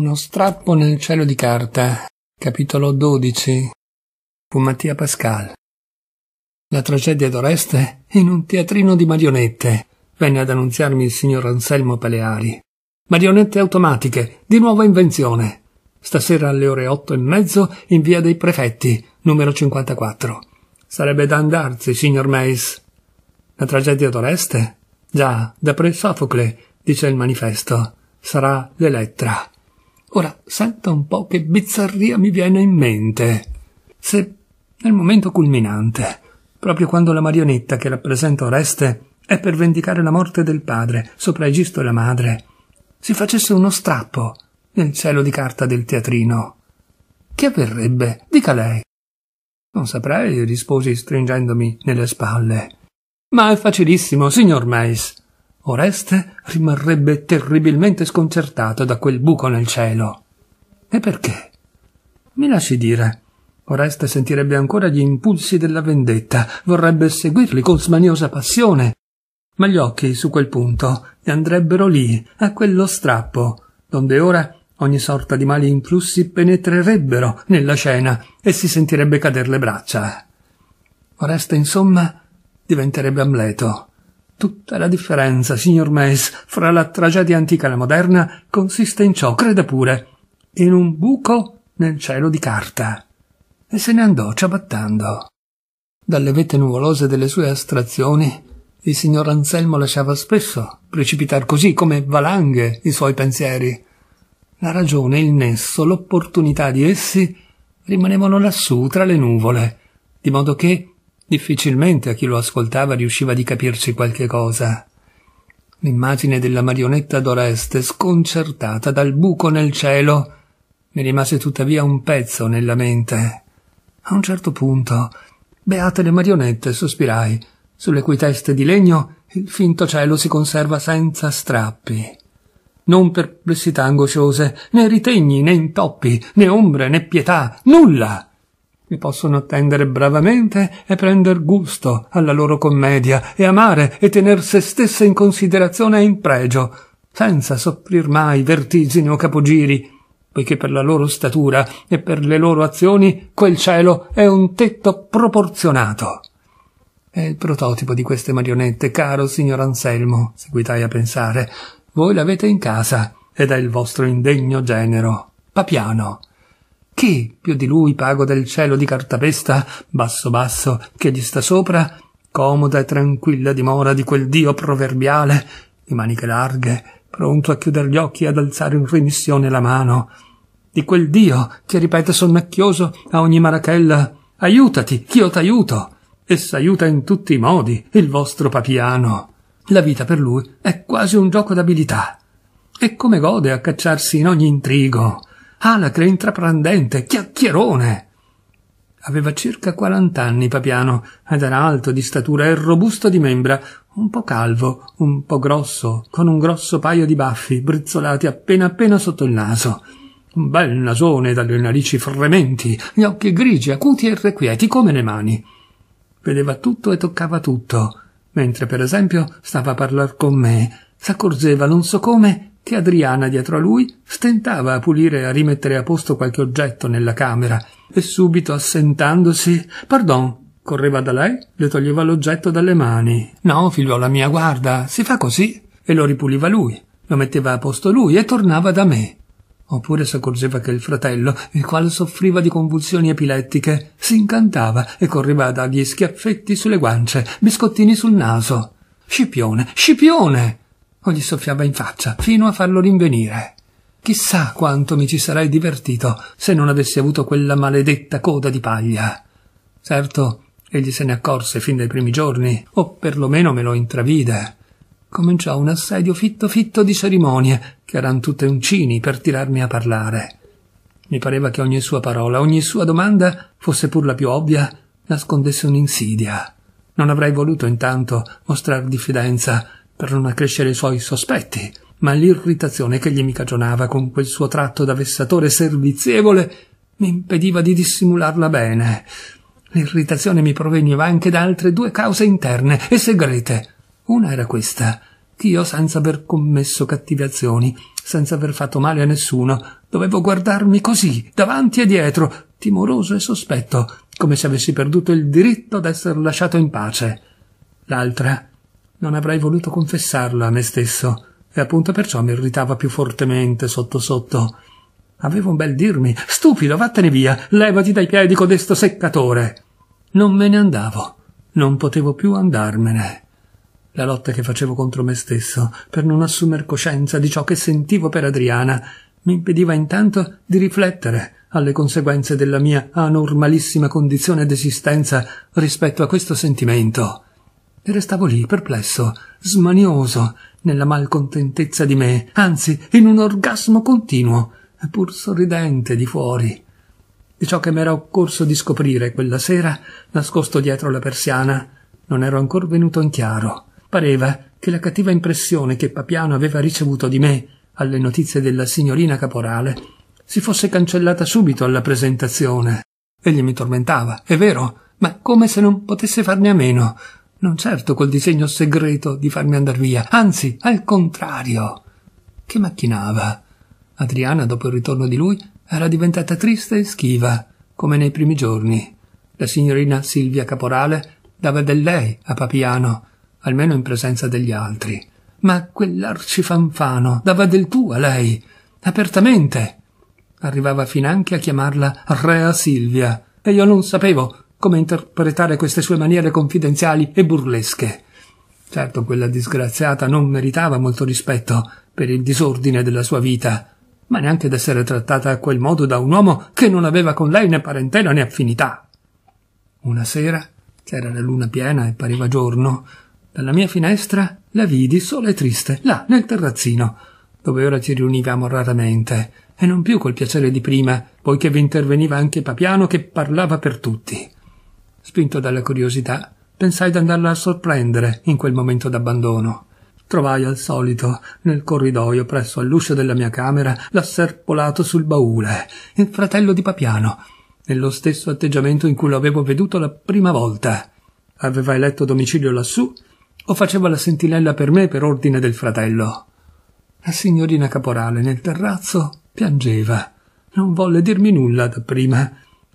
Uno strappo nel cielo di carta, capitolo 12. Fu Mattia Pascal. La tragedia d'Oreste in un teatrino di marionette, venne ad annunziarmi il signor Anselmo Paleari. Marionette automatiche, di nuova invenzione. Stasera alle ore otto e mezzo in via dei prefetti, numero 54. Sarebbe da andarsi, signor Meis. La tragedia d'Oreste? Già, da pre Sofocle, dice il manifesto, sarà l'Elettra. Ora, senta un po' che bizzarria mi viene in mente. Se nel momento culminante, proprio quando la marionetta che rappresenta Oreste è per vendicare la morte del padre sopra Egisto e la madre, si facesse uno strappo nel cielo di carta del teatrino. Che avverrebbe? Dica lei. Non saprei, risposi stringendomi nelle spalle. Ma è facilissimo, signor Mais. Oreste rimarrebbe terribilmente sconcertato da quel buco nel cielo. E perché? Mi lasci dire. Oreste sentirebbe ancora gli impulsi della vendetta, vorrebbe seguirli con smaniosa passione. Ma gli occhi, su quel punto, gli andrebbero lì, a quello strappo, donde ora ogni sorta di mali influssi penetrerebbero nella scena e si sentirebbe cader le braccia. Oreste, insomma, diventerebbe Amleto Tutta la differenza, signor Mays, fra la tragedia antica e la moderna consiste in ciò, creda pure, in un buco nel cielo di carta. E se ne andò ciabattando. Dalle vette nuvolose delle sue astrazioni il signor Anselmo lasciava spesso precipitar così come valanghe i suoi pensieri. La ragione, il nesso, l'opportunità di essi rimanevano lassù tra le nuvole, di modo che Difficilmente a chi lo ascoltava riusciva di capirci qualche cosa. L'immagine della marionetta d'Oreste, sconcertata dal buco nel cielo, mi rimase tuttavia un pezzo nella mente. A un certo punto, beate le marionette, sospirai, sulle cui teste di legno il finto cielo si conserva senza strappi. Non perplessità angosciose, né ritegni, né intoppi, né ombre, né pietà, nulla! mi possono attendere bravamente e prender gusto alla loro commedia e amare e tener se stesse in considerazione e in pregio, senza soffrir mai vertigini o capogiri, poiché per la loro statura e per le loro azioni quel cielo è un tetto proporzionato. È il prototipo di queste marionette, caro signor Anselmo, seguitai a pensare. Voi l'avete in casa ed è il vostro indegno genero. Papiano chi più di lui pago del cielo di cartapesta, basso basso, che gli sta sopra, comoda e tranquilla dimora di quel dio proverbiale, di maniche larghe, pronto a chiudere gli occhi e ad alzare in remissione la mano, di quel dio che ripete sonnacchioso a ogni marachella aiutati, ch'io t'aiuto, e s'aiuta in tutti i modi il vostro papiano. La vita per lui è quasi un gioco d'abilità. E come gode a cacciarsi in ogni intrigo, alacre intraprendente, chiacchierone. Aveva circa quarant'anni Papiano, ed era alto di statura e robusto di membra, un po' calvo, un po' grosso, con un grosso paio di baffi brizzolati appena appena sotto il naso. Un bel nasone dalle narici frementi, gli occhi grigi, acuti e irrequieti come le mani. Vedeva tutto e toccava tutto, mentre per esempio stava a parlar con me, s'accorgeva non so come che Adriana dietro a lui stentava a pulire e a rimettere a posto qualche oggetto nella camera e subito assentandosi pardon correva da lei le toglieva l'oggetto dalle mani no figliuola mia guarda si fa così e lo ripuliva lui lo metteva a posto lui e tornava da me oppure si accorgeva che il fratello, il quale soffriva di convulsioni epilettiche, si incantava e correva a dargli schiaffetti sulle guance, biscottini sul naso. Scipione, Scipione! o gli soffiava in faccia, fino a farlo rinvenire. Chissà quanto mi ci sarei divertito se non avessi avuto quella maledetta coda di paglia. Certo, egli se ne accorse fin dai primi giorni, o perlomeno me lo intravide. Cominciò un assedio fitto fitto di cerimonie, che eran tutte uncini per tirarmi a parlare. Mi pareva che ogni sua parola, ogni sua domanda, fosse pur la più ovvia, nascondesse un'insidia. Non avrei voluto intanto mostrar diffidenza, per non accrescere i suoi sospetti, ma l'irritazione che gli mi cagionava con quel suo tratto da vessatore servizievole mi impediva di dissimularla bene. L'irritazione mi proveniva anche da altre due cause interne e segrete. Una era questa, che io, senza aver commesso cattive azioni, senza aver fatto male a nessuno, dovevo guardarmi così, davanti e dietro, timoroso e sospetto, come se avessi perduto il diritto d'esser lasciato in pace. L'altra non avrei voluto confessarla a me stesso, e appunto perciò mi irritava più fortemente sotto sotto. Avevo un bel dirmi, stupido, vattene via, levati dai piedi codesto seccatore. Non me ne andavo, non potevo più andarmene. La lotta che facevo contro me stesso, per non assumer coscienza di ciò che sentivo per Adriana, mi impediva intanto di riflettere alle conseguenze della mia anormalissima condizione d'esistenza rispetto a questo sentimento. E restavo lì, perplesso, smanioso, nella malcontentezza di me, anzi in un orgasmo continuo, pur sorridente di fuori. Di ciò che m'era occorso di scoprire quella sera, nascosto dietro la persiana, non ero ancor venuto in chiaro. Pareva che la cattiva impressione che Papiano aveva ricevuto di me alle notizie della signorina caporale si fosse cancellata subito alla presentazione. Egli mi tormentava, è vero, ma come se non potesse farne a meno, non certo col disegno segreto di farmi andar via, anzi, al contrario. Che macchinava? Adriana, dopo il ritorno di lui, era diventata triste e schiva, come nei primi giorni. La signorina Silvia Caporale dava del lei a Papiano, almeno in presenza degli altri. Ma quell'arcifanfano dava del tu a lei, apertamente. Arrivava finanche a chiamarla Rea Silvia, e io non sapevo come interpretare queste sue maniere confidenziali e burlesche. Certo, quella disgraziata non meritava molto rispetto per il disordine della sua vita, ma neanche d'essere trattata a quel modo da un uomo che non aveva con lei né parentela né affinità. Una sera c'era la luna piena e pareva giorno. Dalla mia finestra la vidi sola e triste, là, nel terrazzino, dove ora ci riunivamo raramente, e non più col piacere di prima, poiché vi interveniva anche Papiano che parlava per tutti. Spinto dalla curiosità, pensai d'andarla a sorprendere in quel momento d'abbandono. Trovai al solito, nel corridoio presso all'uscio della mia camera, l'asserpolato sul baule, il fratello di Papiano, nello stesso atteggiamento in cui lo avevo veduto la prima volta. Aveva eletto domicilio lassù o faceva la sentinella per me per ordine del fratello. La signorina caporale nel terrazzo piangeva. Non volle dirmi nulla dapprima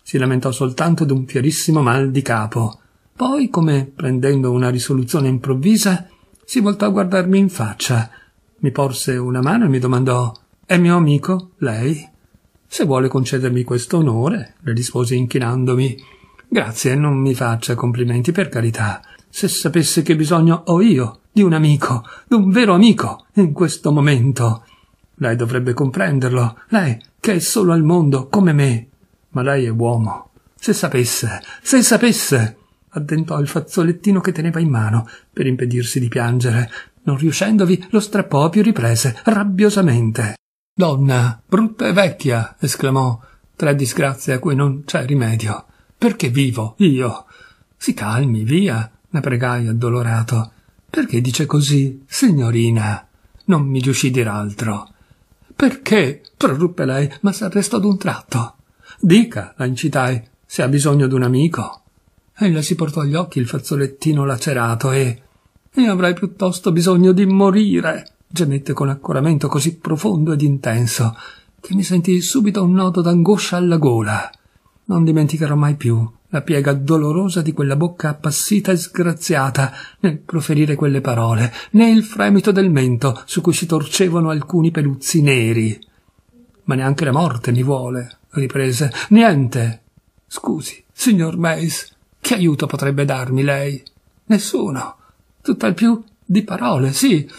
si lamentò soltanto d'un fierissimo mal di capo. Poi, come prendendo una risoluzione improvvisa, si voltò a guardarmi in faccia. Mi porse una mano e mi domandò È mio amico, lei? Se vuole concedermi questo onore, le risposi inchinandomi. Grazie, non mi faccia complimenti, per carità. Se sapesse che bisogno ho io di un amico, d'un vero amico, in questo momento. Lei dovrebbe comprenderlo, lei che è solo al mondo, come me. Ma lei è uomo. Se sapesse, se sapesse! addentò il fazzolettino che teneva in mano per impedirsi di piangere. Non riuscendovi, lo strappò a più riprese, rabbiosamente. Donna, brutta e vecchia, esclamò, tre disgrazie a cui non c'è rimedio. Perché vivo, io? Si calmi, via, la pregai addolorato. Perché dice così, signorina? Non mi riuscì dir altro. Perché? proruppe lei, ma si arrestò d'un tratto. Dica, la incitai, se ha bisogno d'un amico. Ella si portò agli occhi il fazzolettino lacerato e. E avrai piuttosto bisogno di morire, gemette con accoramento così profondo ed intenso che mi sentii subito un nodo d'angoscia alla gola. Non dimenticherò mai più la piega dolorosa di quella bocca appassita e sgraziata nel proferire quelle parole, né il fremito del mento su cui si torcevano alcuni peluzzi neri. Ma neanche la morte mi vuole, riprese. Niente. Scusi, signor Mays, che aiuto potrebbe darmi lei? Nessuno. Tutt'al più di parole, sì.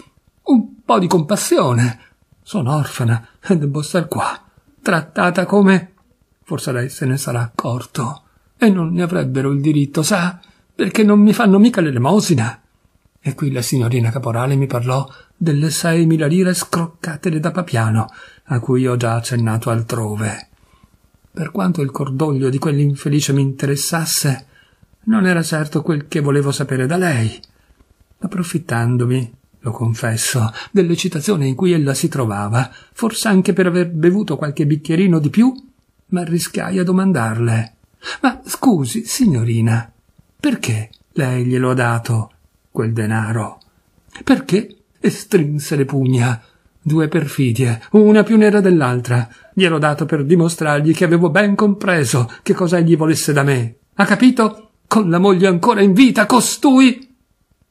Un po' di compassione. Sono orfana e debbo star qua, trattata come. Forse lei se ne sarà accorto. E non ne avrebbero il diritto, sa? Perché non mi fanno mica l'elemosina. E qui la signorina caporale mi parlò delle seimila lire scroccatele da Papiano, a cui ho già accennato altrove. Per quanto il cordoglio di quell'infelice mi interessasse, non era certo quel che volevo sapere da lei. Approfittandomi, lo confesso, dell'eccitazione in cui ella si trovava, forse anche per aver bevuto qualche bicchierino di più, ma rischiai a domandarle. Ma scusi, signorina, perché lei glielo ha dato quel denaro? Perché? E strinse le pugna. Due perfidie, una più nera dell'altra gliel'ho dato per dimostrargli che avevo ben compreso che cosa egli volesse da me. Ha capito? Con la moglie ancora in vita, costui.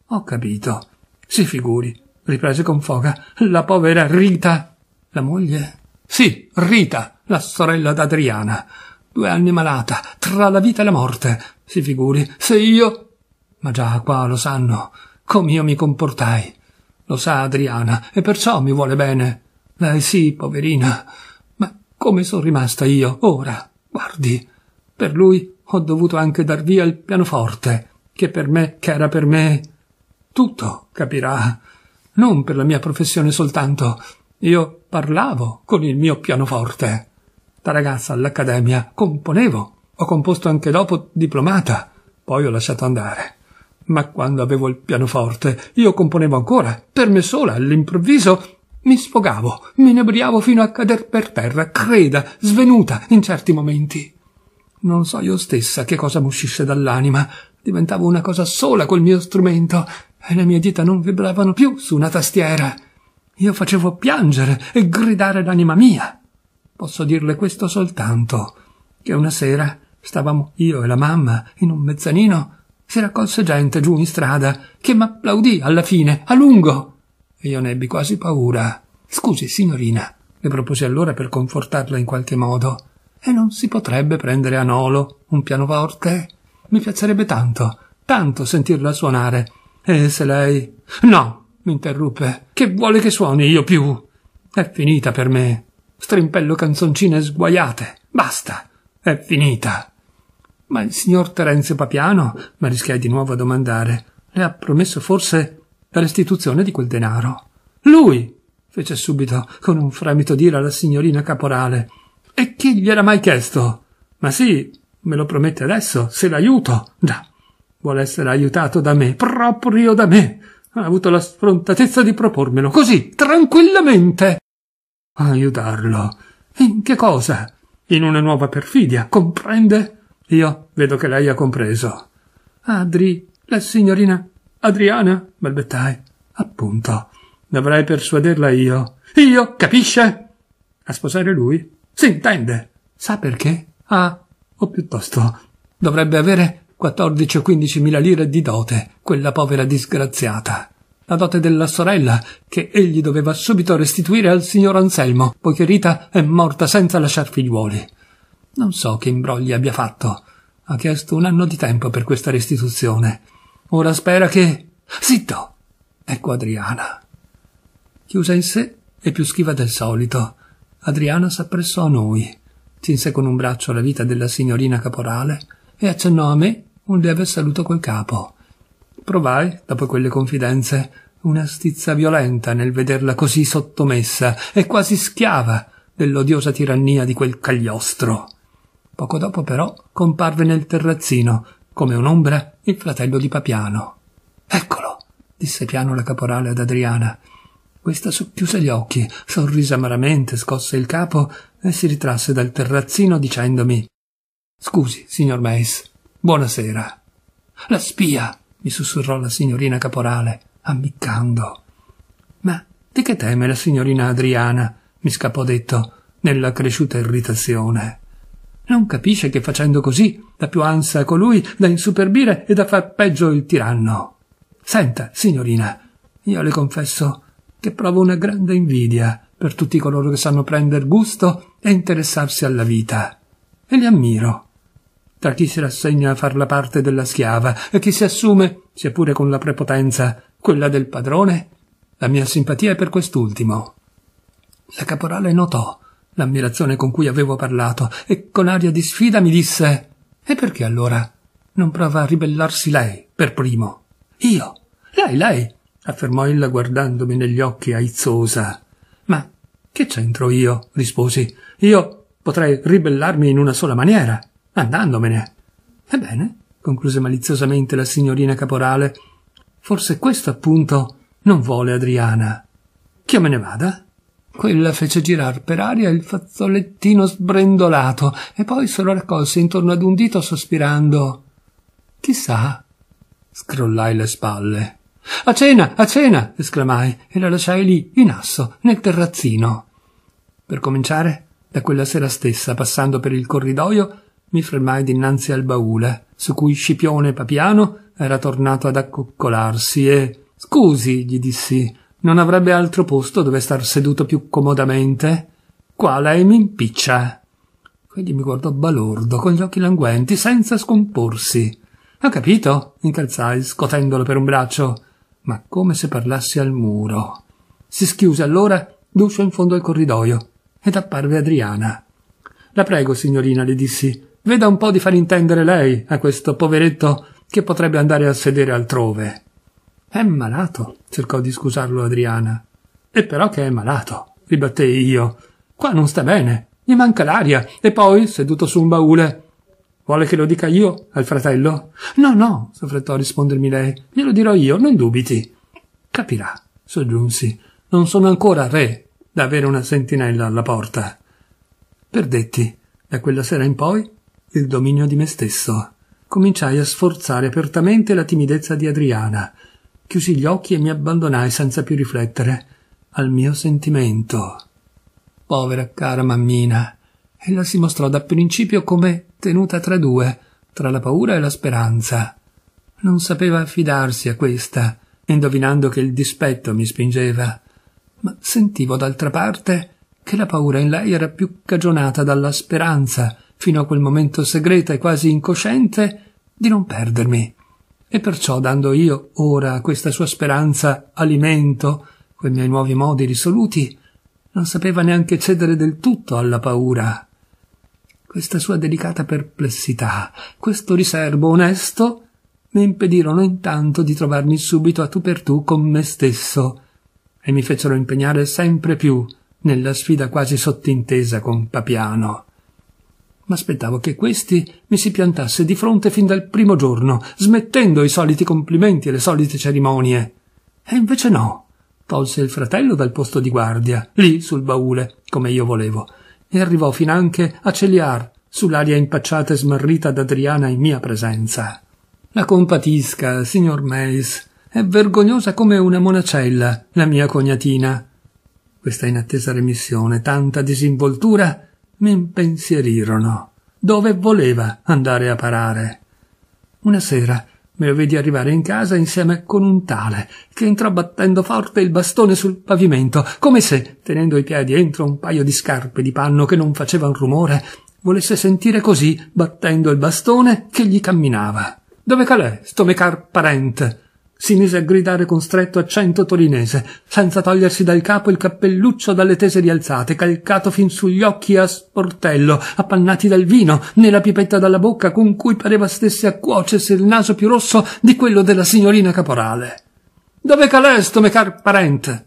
Ho capito. Si figuri, riprese con foga, la povera Rita. La moglie? Sì, Rita, la sorella d'Adriana. Due anni malata, tra la vita e la morte. Si figuri, se io. Ma già qua lo sanno, come io mi comportai. Lo sa Adriana, e perciò mi vuole bene. Lei sì, poverina come sono rimasta io ora. Guardi, per lui ho dovuto anche dar via il pianoforte, che per me, che era per me tutto, capirà. Non per la mia professione soltanto. Io parlavo con il mio pianoforte. Da ragazza all'accademia componevo. Ho composto anche dopo diplomata. Poi ho lasciato andare. Ma quando avevo il pianoforte, io componevo ancora, per me sola, all'improvviso, mi sfogavo, mi inebriavo fino a cader per terra, creda, svenuta, in certi momenti. Non so io stessa che cosa m'uscisse dall'anima. Diventavo una cosa sola col mio strumento e le mie dita non vibravano più su una tastiera. Io facevo piangere e gridare l'anima mia. Posso dirle questo soltanto, che una sera stavamo io e la mamma in un mezzanino, si raccolse gente giù in strada che m'applaudì alla fine, a lungo. Io ne ebbi quasi paura. Scusi, signorina, le proposi allora per confortarla in qualche modo. E non si potrebbe prendere a Nolo un pianoforte? Mi piacerebbe tanto, tanto sentirla suonare. E se lei. No, mi interruppe. Che vuole che suoni io più? È finita per me. Strimpello canzoncine sguaiate. Basta. È finita. Ma il signor Terenzio Papiano, mi rischiai di nuovo a domandare, le ha promesso forse la restituzione di quel denaro. Lui! fece subito con un fremito d'ira la signorina caporale. E chi gliel'ha mai chiesto? Ma sì, me lo promette adesso, se l'aiuto. Già, vuole essere aiutato da me, proprio da me. Ha avuto la sfrontatezza di propormelo, così, tranquillamente. Aiutarlo. In che cosa? In una nuova perfidia, comprende? Io vedo che lei ha compreso. Adri, la signorina Adriana, balbettai. Appunto. Dovrei persuaderla io. Io, capisce? A sposare lui? Si intende. Sa perché? Ah, o piuttosto, dovrebbe avere 14 o 15 mila lire di dote, quella povera disgraziata. La dote della sorella, che egli doveva subito restituire al signor Anselmo, poiché Rita è morta senza lasciar figliuoli. Non so che imbrogli abbia fatto. Ha chiesto un anno di tempo per questa restituzione Ora spera che. Zitto! Ecco Adriana. Chiusa in sé e più schiva del solito, Adriana s'appressò a noi, cinse con un braccio la vita della signorina caporale e accennò a me un lieve saluto col capo. Provai, dopo quelle confidenze, una stizza violenta nel vederla così sottomessa e quasi schiava dell'odiosa tirannia di quel cagliostro. Poco dopo, però, comparve nel terrazzino, come un'ombra, il fratello di Papiano. Eccolo, disse piano la caporale ad Adriana. Questa socchiuse gli occhi, sorrise amaramente, scosse il capo e si ritrasse dal terrazzino dicendomi Scusi, signor Meis, buonasera. La spia, mi sussurrò la signorina caporale, ammiccando. Ma di che teme la signorina Adriana? mi scappò detto, nella cresciuta irritazione. Non capisce che facendo così dà più ansia a colui da insuperbire e da far peggio il tiranno. Senta, signorina, io le confesso che provo una grande invidia per tutti coloro che sanno prender gusto e interessarsi alla vita. E li ammiro. Tra chi si rassegna a far la parte della schiava e chi si assume, sia pure con la prepotenza, quella del padrone, la mia simpatia è per quest'ultimo. La caporale notò l'ammirazione con cui avevo parlato, e con aria di sfida mi disse E perché allora non prova a ribellarsi lei per primo? Io? Lei, lei? affermò ella guardandomi negli occhi aizzosa. Ma che c'entro io? risposi. Io potrei ribellarmi in una sola maniera, andandomene. Ebbene, concluse maliziosamente la signorina caporale, forse questo appunto non vuole Adriana. Che me ne vada? Quella fece girar per aria il fazzolettino sbrendolato e poi se lo raccolse intorno ad un dito sospirando. Chissà. Scrollai le spalle. A cena, a cena! esclamai e la lasciai lì, in asso, nel terrazzino. Per cominciare, da quella sera stessa, passando per il corridoio, mi fermai dinanzi al baule, su cui Scipione Papiano era tornato ad accoccolarsi e. Scusi, gli dissi, non avrebbe altro posto dove star seduto più comodamente? Qua lei mi impiccia. Quegli mi guardò balordo, con gli occhi languenti, senza scomporsi. Ha capito? incalzai, scotendolo per un braccio, ma come se parlassi al muro. Si schiuse allora l'uscio in fondo al corridoio ed apparve Adriana. La prego, signorina, le dissi, veda un po' di far intendere lei a questo poveretto che potrebbe andare a sedere altrove. È malato, cercò di scusarlo Adriana. E però che è malato, ribattei io. Qua non sta bene, gli manca l'aria, e poi seduto su un baule. Vuole che lo dica io al fratello? No, no, s'affrettò a rispondermi lei. Glielo dirò io, non dubiti. Capirà, soggiunsi. Non sono ancora re da avere una sentinella alla porta. Perdetti, da quella sera in poi, il dominio di me stesso. Cominciai a sforzare apertamente la timidezza di Adriana, chiusi gli occhi e mi abbandonai senza più riflettere al mio sentimento. Povera cara mammina, ella si mostrò da principio come tenuta tra due, tra la paura e la speranza. Non sapeva affidarsi a questa, indovinando che il dispetto mi spingeva, ma sentivo d'altra parte che la paura in lei era più cagionata dalla speranza, fino a quel momento segreta e quasi incosciente, di non perdermi, e perciò, dando io ora a questa sua speranza alimento, coi miei nuovi modi risoluti, non sapeva neanche cedere del tutto alla paura. Questa sua delicata perplessità, questo riserbo onesto, mi impedirono intanto di trovarmi subito a tu per tu con me stesso, e mi fecero impegnare sempre più nella sfida quasi sottintesa con Papiano. M'aspettavo che questi mi si piantasse di fronte fin dal primo giorno, smettendo i soliti complimenti e le solite cerimonie. E invece no. Tolse il fratello dal posto di guardia, lì sul baule, come io volevo, e arrivò finanche a Celiar, sull'aria impacciata e smarrita d'Adriana in mia presenza. La compatisca, signor Meis, è vergognosa come una monacella, la mia cognatina. Questa inattesa remissione, tanta disinvoltura, mi impensierirono. Dove voleva andare a parare? Una sera me lo vidi arrivare in casa insieme con un tale, che entrò battendo forte il bastone sul pavimento, come se, tenendo i piedi entro un paio di scarpe di panno che non facevano rumore, volesse sentire così, battendo il bastone, che gli camminava. Dove calè, sto mecar parente? si mise a gridare con stretto accento torinese, senza togliersi dal capo il cappelluccio dalle tese rialzate, calcato fin sugli occhi a sportello, appannati dal vino, nella pipetta dalla bocca con cui pareva stesse a cuocersi il naso più rosso di quello della signorina caporale. Dove calesto, me car parente?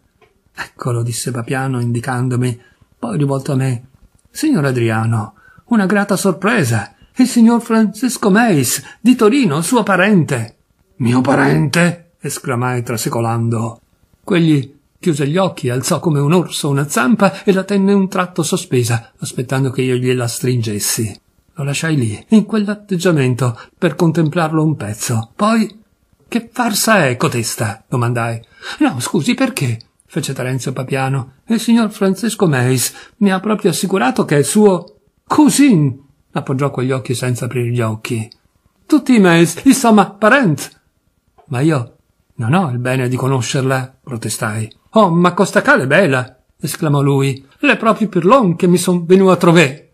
Eccolo, disse Papiano, indicandomi, poi rivolto a me. Signor Adriano, una grata sorpresa. Il signor Francesco Meis, di Torino, suo parente. Mio parente? esclamai trasecolando. Quegli chiuse gli occhi, alzò come un orso una zampa e la tenne un tratto sospesa, aspettando che io gliela stringessi. Lo lasciai lì, in quell'atteggiamento, per contemplarlo un pezzo. Poi. Che farsa è cotesta? domandai. No, scusi, perché? fece Terenzio Papiano. Il signor Francesco Meis mi ha proprio assicurato che è suo. Cousin! appoggiò quegli occhi senza aprir gli occhi. Tutti i Meis, insomma, parent, ma io non ho il bene di conoscerla, protestai. Oh, ma costa cale bella! esclamò lui. L'è proprio per l'on che mi son venuto a trovè.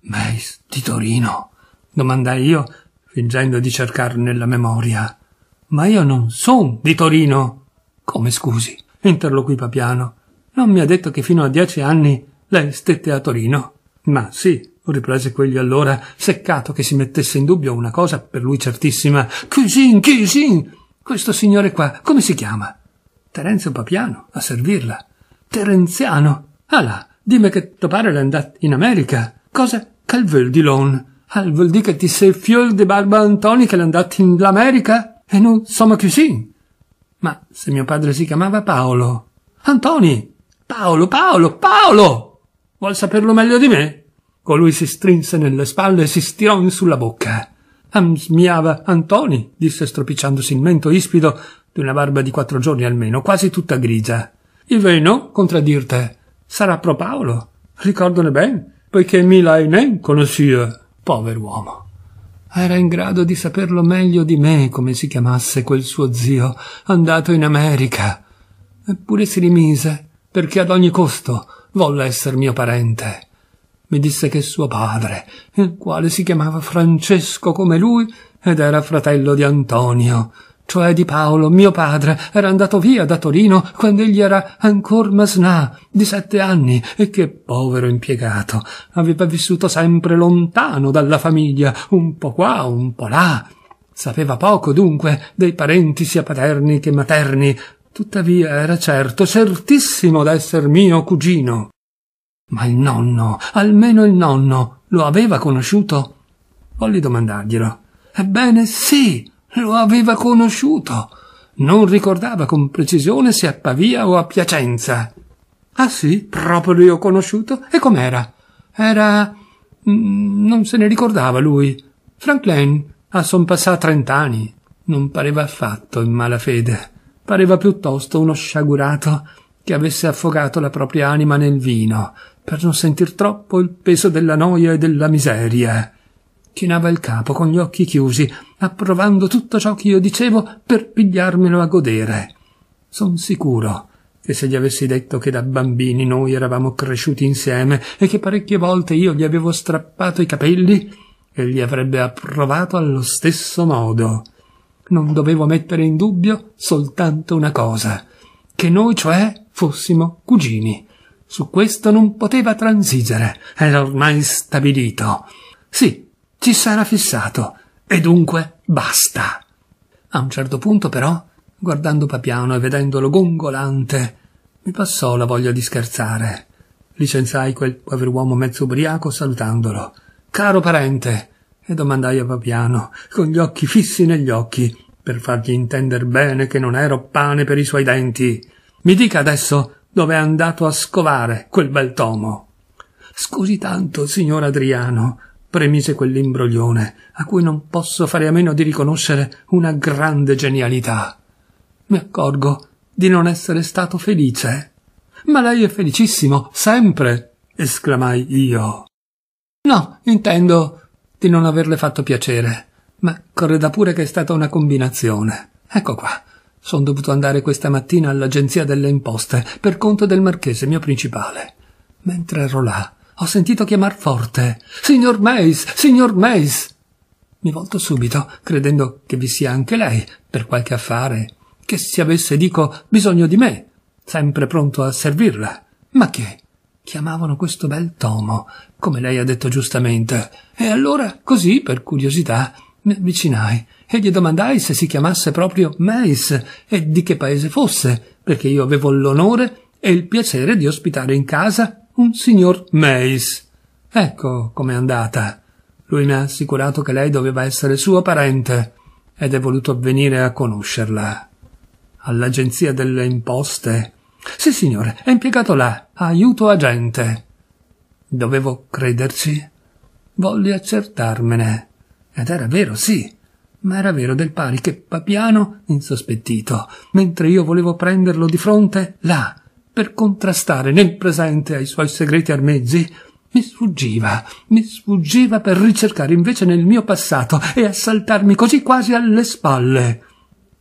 Meis di Torino? domandai io, fingendo di cercar nella memoria. Ma io non son di Torino. Come scusi, interloquì Papiano. Non mi ha detto che fino a dieci anni lei stette a Torino. Ma sì, riprese quegli allora, seccato che si mettesse in dubbio una cosa per lui certissima. Chiusin, chiusin, questo signore qua, come si chiama? Terenzio Papiano, a servirla. Terenziano. Ah là, dimmi che tuo padre è andato in America. Cosa? Che vuol di lon? Al ah, vuol dire che ti sei fiol di Barba Antoni che è andato in l'America? E non sono più sì. Ma se mio padre si chiamava Paolo. Antoni! Paolo, Paolo, Paolo! Vuol saperlo meglio di me? Colui si strinse nelle spalle e si stirò in sulla bocca. Amsmiava Antoni, disse stropicciandosi il mento ispido di una barba di quattro giorni almeno, quasi tutta grigia. Il veno, contradirte, sarà pro Paolo. Ricordone ben, poiché mi l'hai nen conosciuto. Povero uomo. Era in grado di saperlo meglio di me come si chiamasse quel suo zio andato in America. Eppure si rimise, perché ad ogni costo volle essere mio parente mi disse che suo padre, il quale si chiamava Francesco come lui ed era fratello di Antonio, cioè di Paolo, mio padre, era andato via da Torino quando egli era ancor masnà, di sette anni, e che povero impiegato, aveva vissuto sempre lontano dalla famiglia, un po qua, un po là. Sapeva poco, dunque, dei parenti sia paterni che materni, tuttavia era certo, certissimo d'esser mio cugino. Ma il nonno, almeno il nonno, lo aveva conosciuto? Volli domandarglielo. Ebbene sì, lo aveva conosciuto. Non ricordava con precisione se a Pavia o a Piacenza. Ah sì, proprio lui ho conosciuto? E com'era? Era... Mm, non se ne ricordava lui. Franklin, a son passati trent'anni. Non pareva affatto in mala fede. Pareva piuttosto uno sciagurato che avesse affogato la propria anima nel vino per non sentir troppo il peso della noia e della miseria. Chinava il capo con gli occhi chiusi, approvando tutto ciò che io dicevo per pigliarmelo a godere. Son sicuro che se gli avessi detto che da bambini noi eravamo cresciuti insieme e che parecchie volte io gli avevo strappato i capelli, egli avrebbe approvato allo stesso modo. Non dovevo mettere in dubbio soltanto una cosa, che noi cioè fossimo cugini. Su questo non poteva transigere, era ormai stabilito. Sì, ci sarà fissato, e dunque basta. A un certo punto, però, guardando Papiano e vedendolo gongolante, mi passò la voglia di scherzare. Licenziai quel povero uomo mezzo ubriaco salutandolo. Caro parente, e domandai a Papiano, con gli occhi fissi negli occhi, per fargli intender bene che non ero pane per i suoi denti. Mi dica adesso dove è andato a scovare quel bel tomo. Scusi tanto, signor Adriano, premise quell'imbroglione, a cui non posso fare a meno di riconoscere una grande genialità. Mi accorgo di non essere stato felice. Ma lei è felicissimo, sempre, esclamai io. No, intendo di non averle fatto piacere, ma creda pure che è stata una combinazione. Ecco qua, sono dovuto andare questa mattina all'agenzia delle imposte per conto del marchese mio principale. Mentre ero là, ho sentito chiamar forte: Signor Mays, signor Mays! Mi volto subito, credendo che vi sia anche lei, per qualche affare, che si avesse, dico, bisogno di me, sempre pronto a servirla. Ma che? Chiamavano questo bel tomo, come lei ha detto giustamente. E allora, così, per curiosità, mi avvicinai e gli domandai se si chiamasse proprio Mais e di che paese fosse, perché io avevo l'onore e il piacere di ospitare in casa un signor Mais. Ecco com'è andata. Lui mi ha assicurato che lei doveva essere suo parente ed è voluto venire a conoscerla. All'agenzia delle imposte. Sì, signore, è impiegato là, aiuto agente. Dovevo crederci? Volli accertarmene. Ed era vero, sì ma era vero del pari che Papiano, insospettito, mentre io volevo prenderlo di fronte, là, per contrastare nel presente ai suoi segreti armezzi, mi sfuggiva, mi sfuggiva per ricercare invece nel mio passato e assaltarmi così quasi alle spalle.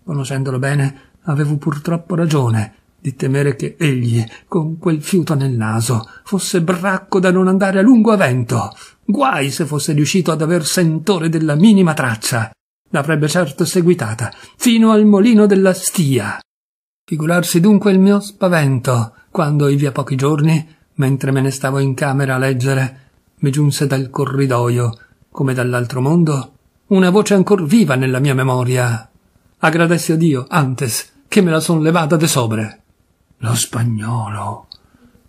Conoscendolo bene, avevo purtroppo ragione di temere che egli, con quel fiuto nel naso, fosse bracco da non andare a lungo a vento. Guai se fosse riuscito ad aver sentore della minima traccia l'avrebbe certo seguitata, fino al molino della stia. Figurarsi dunque il mio spavento, quando, ivi pochi giorni, mentre me ne stavo in camera a leggere, mi giunse dal corridoio, come dall'altro mondo, una voce ancor viva nella mia memoria. Agradessi a Dio, antes, che me la son levata de sobre. Lo spagnolo.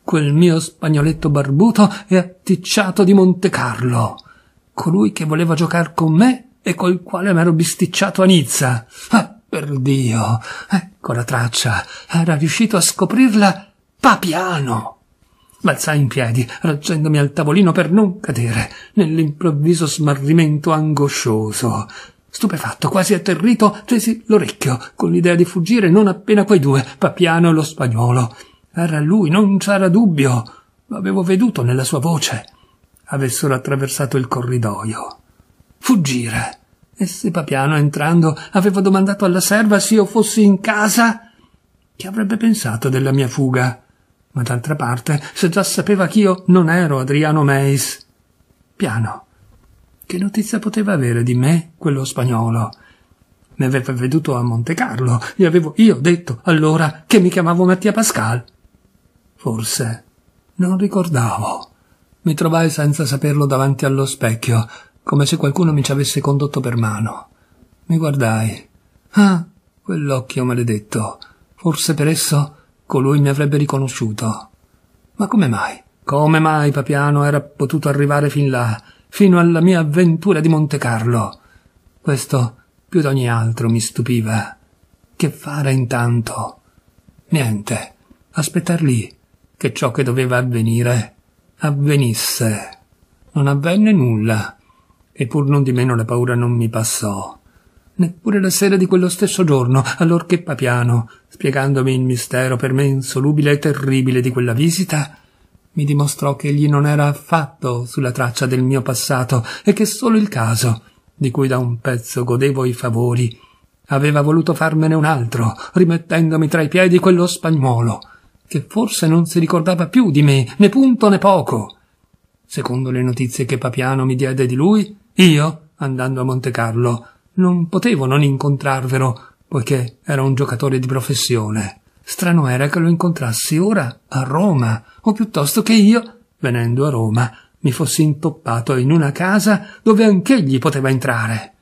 Quel mio spagnoletto barbuto e atticciato di Montecarlo. Colui che voleva giocar con me e col quale m'ero bisticciato a Nizza. Ah, per Dio, ecco la traccia. Era riuscito a scoprirla Papiano. Balzai in piedi, raggendomi al tavolino per non cadere, nell'improvviso smarrimento angoscioso. Stupefatto, quasi atterrito, tesi l'orecchio, con l'idea di fuggire non appena quei due, Papiano e lo spagnolo. Era lui, non c'era dubbio. L'avevo veduto nella sua voce. Avessero attraversato il corridoio fuggire. E se Papiano, entrando, aveva domandato alla serva se io fossi in casa, che avrebbe pensato della mia fuga? Ma d'altra parte, se già sapeva che io non ero Adriano Meis. Piano. Che notizia poteva avere di me quello spagnolo? Mi aveva veduto a Monte Carlo, gli avevo io detto allora che mi chiamavo Mattia Pascal. Forse non ricordavo. Mi trovai senza saperlo davanti allo specchio, come se qualcuno mi ci avesse condotto per mano. Mi guardai. Ah, quell'occhio maledetto. Forse per esso colui mi avrebbe riconosciuto. Ma come mai? Come mai Papiano era potuto arrivare fin là, fino alla mia avventura di Monte Carlo? Questo più d'ogni altro mi stupiva. Che fare intanto? Niente, aspettar lì che ciò che doveva avvenire avvenisse. Non avvenne nulla e pur non di meno la paura non mi passò. Neppure la sera di quello stesso giorno, allorché Papiano, spiegandomi il mistero per me insolubile e terribile di quella visita, mi dimostrò che egli non era affatto sulla traccia del mio passato e che solo il caso, di cui da un pezzo godevo i favori, aveva voluto farmene un altro, rimettendomi tra i piedi quello spagnuolo, che forse non si ricordava più di me, né punto né poco. Secondo le notizie che Papiano mi diede di lui, io, andando a Montecarlo, non potevo non incontrarvelo, poiché era un giocatore di professione. Strano era che lo incontrassi ora a Roma, o piuttosto che io, venendo a Roma, mi fossi intoppato in una casa dove anch'egli poteva entrare.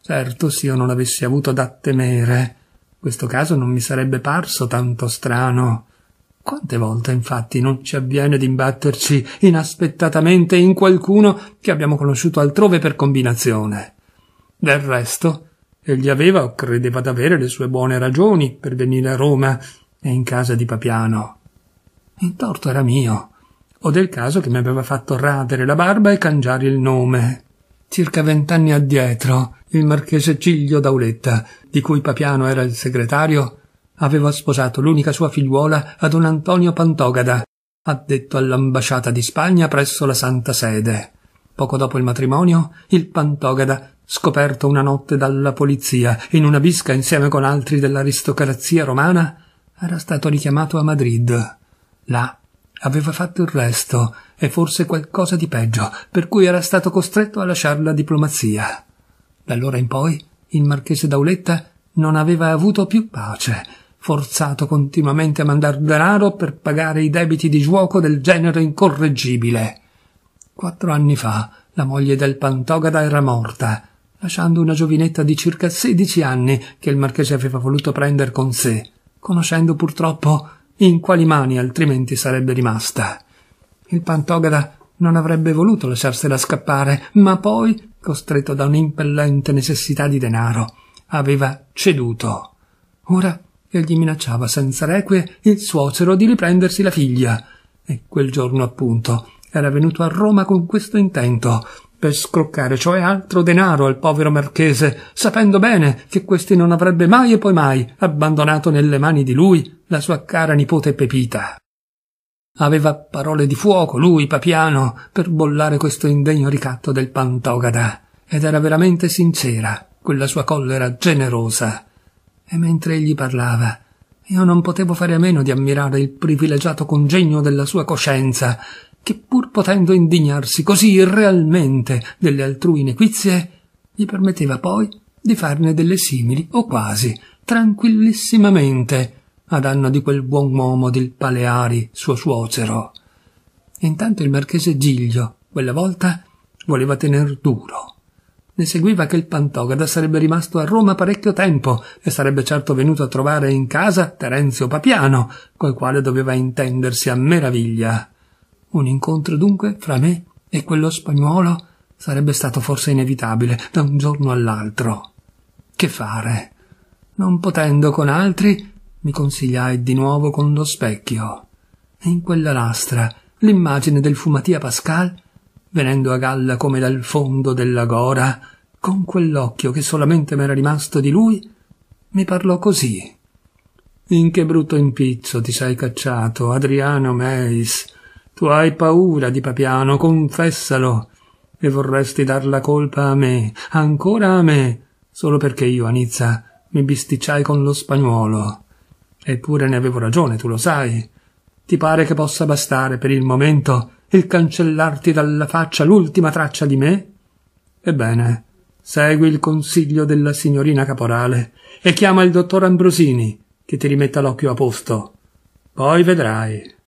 Certo, se io non avessi avuto da temere, questo caso non mi sarebbe parso tanto strano. Quante volte infatti non ci avviene d'imbatterci inaspettatamente in qualcuno che abbiamo conosciuto altrove per combinazione? Del resto, egli aveva o credeva d'avere le sue buone ragioni per venire a Roma e in casa di Papiano. Il torto era mio, o del caso che mi aveva fatto radere la barba e cangiare il nome. Circa vent'anni addietro, il marchese Ciglio Dauletta, di cui Papiano era il segretario, aveva sposato l'unica sua figliuola a don Antonio Pantogada, addetto all'ambasciata di Spagna presso la Santa Sede. Poco dopo il matrimonio, il Pantogada, scoperto una notte dalla polizia in una bisca insieme con altri dell'aristocrazia romana, era stato richiamato a Madrid. Là aveva fatto il resto e forse qualcosa di peggio, per cui era stato costretto a lasciare la diplomazia. Da allora in poi il marchese Dauletta non aveva avuto più pace forzato continuamente a mandar denaro per pagare i debiti di giuoco del genere incorreggibile. Quattro anni fa la moglie del Pantogada era morta, lasciando una giovinetta di circa sedici anni che il marchese aveva voluto prendere con sé, conoscendo purtroppo in quali mani altrimenti sarebbe rimasta. Il Pantogada non avrebbe voluto lasciarsela scappare, ma poi, costretto da un'impellente necessità di denaro, aveva ceduto. Ora e gli minacciava senza requie il suocero di riprendersi la figlia. E quel giorno appunto era venuto a Roma con questo intento, per scroccare cioè altro denaro al povero marchese, sapendo bene che questi non avrebbe mai e poi mai abbandonato nelle mani di lui la sua cara nipote Pepita. Aveva parole di fuoco lui, Papiano, per bollare questo indegno ricatto del Pantogada, ed era veramente sincera quella sua collera generosa e mentre egli parlava io non potevo fare a meno di ammirare il privilegiato congegno della sua coscienza, che pur potendo indignarsi così irrealmente delle altrui nequizie, gli permetteva poi di farne delle simili o quasi, tranquillissimamente, a danno di quel buon uomo del Paleari, suo suocero. Intanto il marchese Giglio, quella volta, voleva tener duro ne seguiva che il Pantogada sarebbe rimasto a Roma parecchio tempo e sarebbe certo venuto a trovare in casa Terenzio Papiano, col quale doveva intendersi a meraviglia. Un incontro dunque fra me e quello spagnuolo sarebbe stato forse inevitabile da un giorno all'altro. Che fare? Non potendo con altri, mi consigliai di nuovo con lo specchio. In quella lastra l'immagine del fumatia Pascal venendo a galla come dal fondo della gora, con quell'occhio che solamente m'era rimasto di lui, mi parlò così. In che brutto impizzo ti sei cacciato, Adriano Meis. Tu hai paura di Papiano, confessalo. E vorresti dar la colpa a me, ancora a me, solo perché io, a Nizza mi bisticciai con lo spagnuolo. Eppure ne avevo ragione, tu lo sai. Ti pare che possa bastare per il momento il cancellarti dalla faccia l'ultima traccia di me? Ebbene, segui il consiglio della signorina caporale e chiama il dottor Ambrosini, che ti rimetta l'occhio a posto. Poi vedrai.